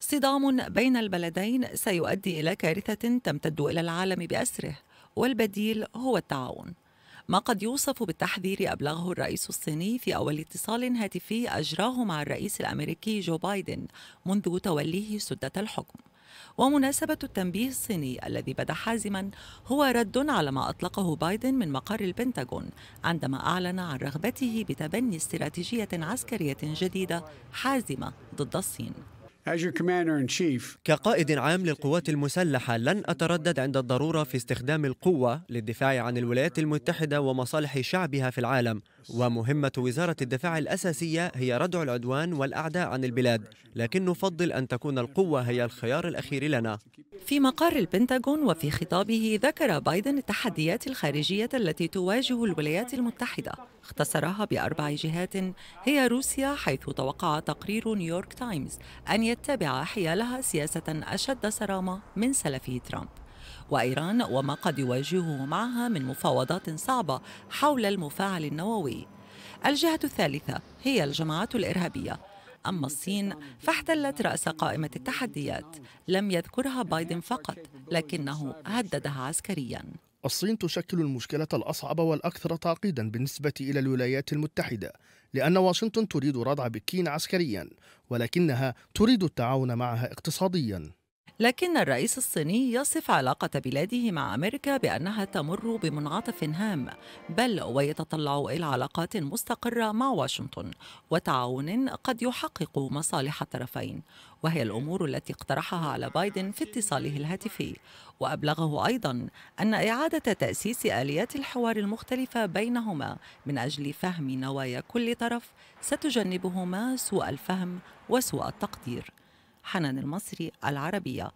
صدام بين البلدين سيؤدي إلى كارثة تمتد إلى العالم بأسره والبديل هو التعاون ما قد يوصف بالتحذير أبلغه الرئيس الصيني في أول اتصال هاتفي أجراه مع الرئيس الأمريكي جو بايدن منذ توليه سدة الحكم ومناسبة التنبيه الصيني الذي بدا حازما هو رد على ما أطلقه بايدن من مقر البنتاغون عندما أعلن عن رغبته بتبني استراتيجية عسكرية جديدة حازمة ضد الصين كقائد عام للقوات المسلحة لن أتردد عند الضرورة في استخدام القوة للدفاع عن الولايات المتحدة ومصالح شعبها في العالم ومهمة وزارة الدفاع الأساسية هي ردع العدوان والأعداء عن البلاد لكن نفضل أن تكون القوة هي الخيار الأخير لنا في مقر البنتاغون وفي خطابه ذكر بايدن التحديات الخارجية التي تواجه الولايات المتحدة اختصرها بأربع جهات هي روسيا حيث توقع تقرير نيويورك تايمز أن يت المتبعة حيالها سياسة أشد صرامة من سلفي ترامب وإيران وما قد يواجهه معها من مفاوضات صعبة حول المفاعل النووي الجهة الثالثة هي الجماعات الإرهابية أما الصين فاحتلت رأس قائمة التحديات لم يذكرها بايدن فقط لكنه هددها عسكرياً الصين تشكل المشكلة الأصعب والأكثر تعقيدا بالنسبة إلى الولايات المتحدة لأن واشنطن تريد ردع بكين عسكريا ولكنها تريد التعاون معها اقتصاديا لكن الرئيس الصيني يصف علاقة بلاده مع أمريكا بأنها تمر بمنعطف هام بل ويتطلع إلى علاقات مستقرة مع واشنطن وتعاون قد يحقق مصالح الطرفين وهي الأمور التي اقترحها على بايدن في اتصاله الهاتفي وأبلغه أيضا أن إعادة تأسيس آليات الحوار المختلفة بينهما من أجل فهم نوايا كل طرف ستجنبهما سوء الفهم وسوء التقدير حنان المصري العربية